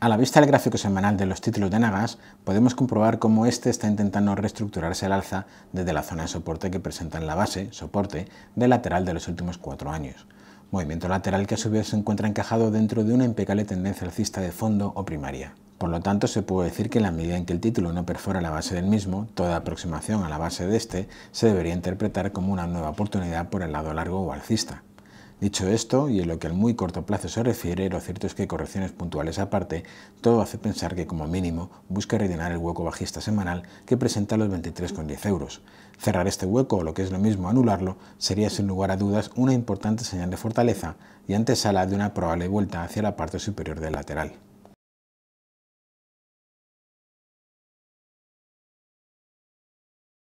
A la vista del gráfico semanal de los títulos de Nagas, podemos comprobar cómo este está intentando reestructurarse al alza desde la zona de soporte que presenta en la base, soporte, del lateral de los últimos cuatro años. Movimiento lateral que a su vez se encuentra encajado dentro de una impecable tendencia alcista de fondo o primaria. Por lo tanto, se puede decir que en la medida en que el título no perfora la base del mismo, toda aproximación a la base de este se debería interpretar como una nueva oportunidad por el lado largo o alcista. Dicho esto, y en lo que al muy corto plazo se refiere, lo cierto es que correcciones puntuales aparte, todo hace pensar que como mínimo busca rellenar el hueco bajista semanal que presenta los 23,10 euros. Cerrar este hueco, o lo que es lo mismo anularlo, sería sin lugar a dudas una importante señal de fortaleza y antesala de una probable vuelta hacia la parte superior del lateral.